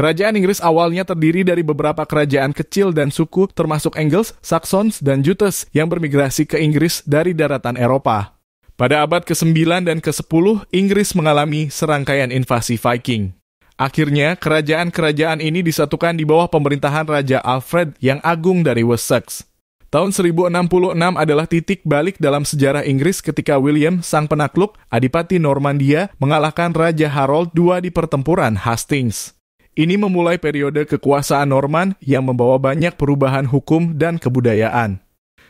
Kerajaan Inggris awalnya terdiri dari beberapa kerajaan kecil dan suku termasuk Angles, Saxons, dan Jutes yang bermigrasi ke Inggris dari daratan Eropa. Pada abad ke-9 dan ke-10, Inggris mengalami serangkaian invasi Viking. Akhirnya, kerajaan-kerajaan ini disatukan di bawah pemerintahan Raja Alfred yang agung dari Wessex. Tahun 1066 adalah titik balik dalam sejarah Inggris ketika William, sang penakluk, Adipati Normandia, mengalahkan Raja Harold II di pertempuran Hastings. Ini memulai periode kekuasaan Norman yang membawa banyak perubahan hukum dan kebudayaan.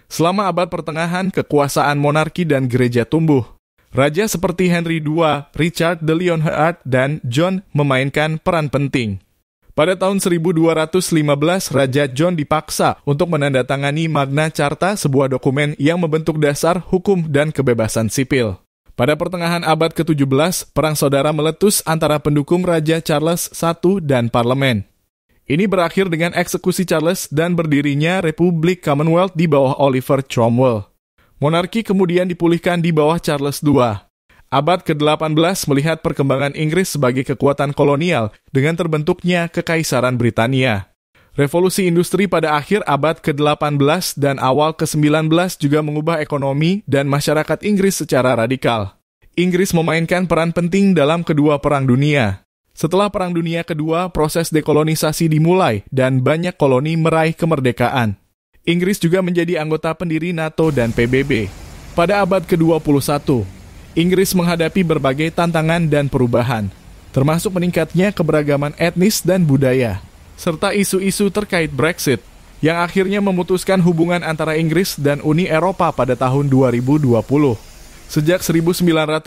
Selama abad pertengahan, kekuasaan monarki dan gereja tumbuh. Raja seperti Henry II, Richard de Lionheart, dan John memainkan peran penting. Pada tahun 1215, Raja John dipaksa untuk menandatangani Magna Carta, sebuah dokumen yang membentuk dasar hukum dan kebebasan sipil. Pada pertengahan abad ke-17, perang saudara meletus antara pendukung Raja Charles I dan parlemen. Ini berakhir dengan eksekusi Charles dan berdirinya Republik Commonwealth di bawah Oliver Cromwell. Monarki kemudian dipulihkan di bawah Charles II. Abad ke-18 melihat perkembangan Inggris sebagai kekuatan kolonial dengan terbentuknya Kekaisaran Britania. Revolusi industri pada akhir abad ke-18 dan awal ke-19 juga mengubah ekonomi dan masyarakat Inggris secara radikal. Inggris memainkan peran penting dalam kedua perang dunia. Setelah Perang Dunia Kedua, proses dekolonisasi dimulai dan banyak koloni meraih kemerdekaan. Inggris juga menjadi anggota pendiri NATO dan PBB. Pada abad ke-21, Inggris menghadapi berbagai tantangan dan perubahan, termasuk meningkatnya keberagaman etnis dan budaya serta isu-isu terkait Brexit yang akhirnya memutuskan hubungan antara Inggris dan Uni Eropa pada tahun 2020. Sejak 1952,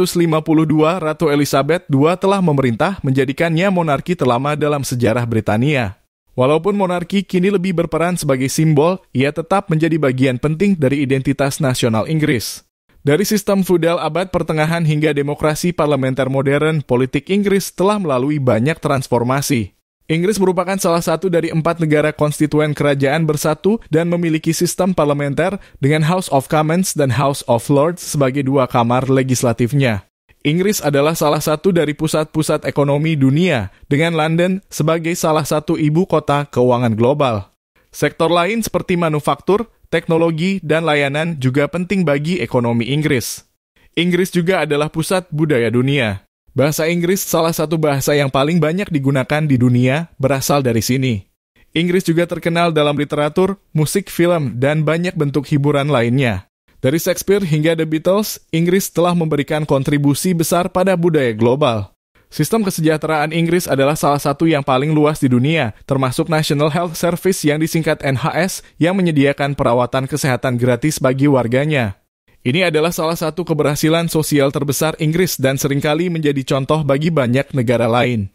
Ratu Elizabeth II telah memerintah menjadikannya monarki terlama dalam sejarah Britania. Walaupun monarki kini lebih berperan sebagai simbol, ia tetap menjadi bagian penting dari identitas nasional Inggris. Dari sistem feudal abad pertengahan hingga demokrasi parlementer modern, politik Inggris telah melalui banyak transformasi. Inggris merupakan salah satu dari empat negara konstituen kerajaan bersatu dan memiliki sistem parlementer dengan House of Commons dan House of Lords sebagai dua kamar legislatifnya. Inggris adalah salah satu dari pusat-pusat ekonomi dunia, dengan London sebagai salah satu ibu kota keuangan global. Sektor lain seperti manufaktur, teknologi, dan layanan juga penting bagi ekonomi Inggris. Inggris juga adalah pusat budaya dunia. Bahasa Inggris, salah satu bahasa yang paling banyak digunakan di dunia, berasal dari sini. Inggris juga terkenal dalam literatur, musik, film, dan banyak bentuk hiburan lainnya. Dari Shakespeare hingga The Beatles, Inggris telah memberikan kontribusi besar pada budaya global. Sistem kesejahteraan Inggris adalah salah satu yang paling luas di dunia, termasuk National Health Service yang disingkat NHS yang menyediakan perawatan kesehatan gratis bagi warganya. Ini adalah salah satu keberhasilan sosial terbesar Inggris dan seringkali menjadi contoh bagi banyak negara lain.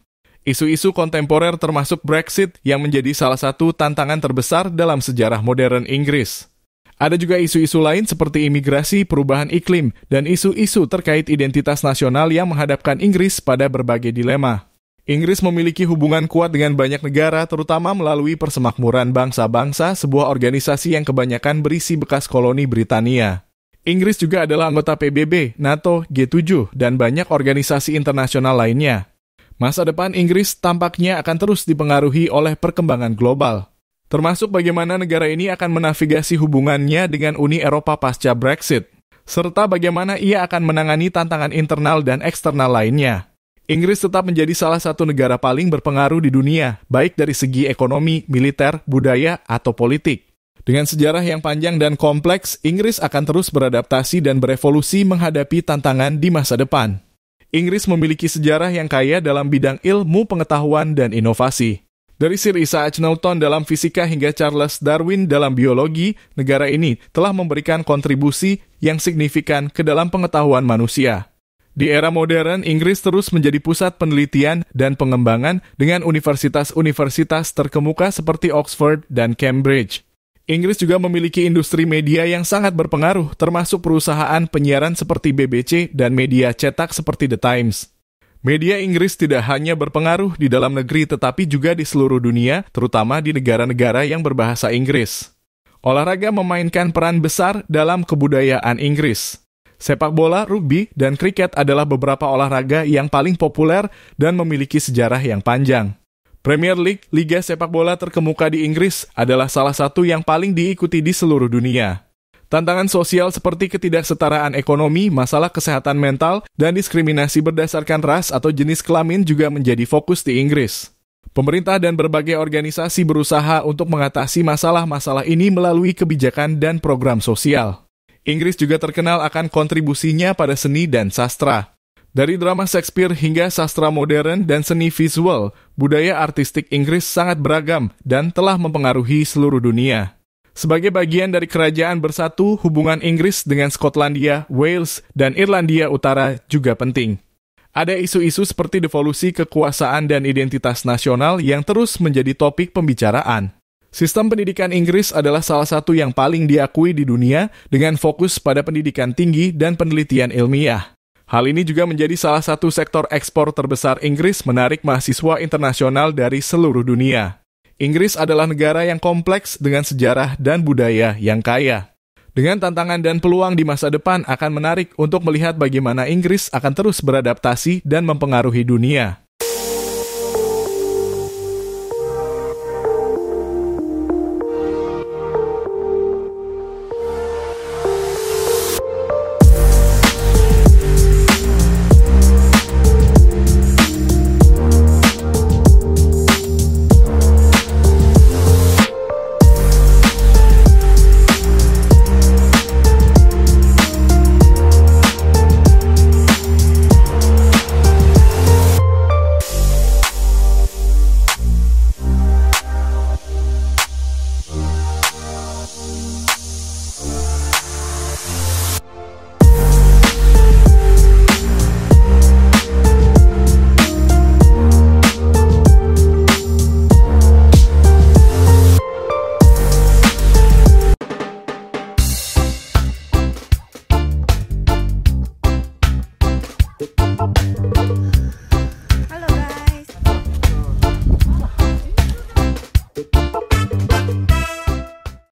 Isu-isu kontemporer termasuk Brexit yang menjadi salah satu tantangan terbesar dalam sejarah modern Inggris. Ada juga isu-isu lain seperti imigrasi, perubahan iklim, dan isu-isu terkait identitas nasional yang menghadapkan Inggris pada berbagai dilema. Inggris memiliki hubungan kuat dengan banyak negara, terutama melalui persemakmuran bangsa-bangsa, sebuah organisasi yang kebanyakan berisi bekas koloni Britania. Inggris juga adalah anggota PBB, NATO, G7, dan banyak organisasi internasional lainnya. Masa depan Inggris tampaknya akan terus dipengaruhi oleh perkembangan global, termasuk bagaimana negara ini akan menavigasi hubungannya dengan Uni Eropa pasca Brexit, serta bagaimana ia akan menangani tantangan internal dan eksternal lainnya. Inggris tetap menjadi salah satu negara paling berpengaruh di dunia, baik dari segi ekonomi, militer, budaya, atau politik. Dengan sejarah yang panjang dan kompleks, Inggris akan terus beradaptasi dan berevolusi menghadapi tantangan di masa depan. Inggris memiliki sejarah yang kaya dalam bidang ilmu, pengetahuan, dan inovasi. Dari Sir Isaac Newton dalam fisika hingga Charles Darwin dalam biologi, negara ini telah memberikan kontribusi yang signifikan ke dalam pengetahuan manusia. Di era modern, Inggris terus menjadi pusat penelitian dan pengembangan dengan universitas-universitas terkemuka seperti Oxford dan Cambridge. Inggris juga memiliki industri media yang sangat berpengaruh, termasuk perusahaan penyiaran seperti BBC dan media cetak seperti The Times. Media Inggris tidak hanya berpengaruh di dalam negeri, tetapi juga di seluruh dunia, terutama di negara-negara yang berbahasa Inggris. Olahraga memainkan peran besar dalam kebudayaan Inggris. Sepak bola, rugby, dan kriket adalah beberapa olahraga yang paling populer dan memiliki sejarah yang panjang. Premier League, liga sepak bola terkemuka di Inggris, adalah salah satu yang paling diikuti di seluruh dunia. Tantangan sosial seperti ketidaksetaraan ekonomi, masalah kesehatan mental, dan diskriminasi berdasarkan ras atau jenis kelamin juga menjadi fokus di Inggris. Pemerintah dan berbagai organisasi berusaha untuk mengatasi masalah-masalah ini melalui kebijakan dan program sosial. Inggris juga terkenal akan kontribusinya pada seni dan sastra. Dari drama Shakespeare hingga sastra modern dan seni visual, budaya artistik Inggris sangat beragam dan telah mempengaruhi seluruh dunia. Sebagai bagian dari kerajaan bersatu, hubungan Inggris dengan Skotlandia, Wales, dan Irlandia Utara juga penting. Ada isu-isu seperti devolusi kekuasaan dan identitas nasional yang terus menjadi topik pembicaraan. Sistem pendidikan Inggris adalah salah satu yang paling diakui di dunia dengan fokus pada pendidikan tinggi dan penelitian ilmiah. Hal ini juga menjadi salah satu sektor ekspor terbesar Inggris menarik mahasiswa internasional dari seluruh dunia. Inggris adalah negara yang kompleks dengan sejarah dan budaya yang kaya. Dengan tantangan dan peluang di masa depan akan menarik untuk melihat bagaimana Inggris akan terus beradaptasi dan mempengaruhi dunia.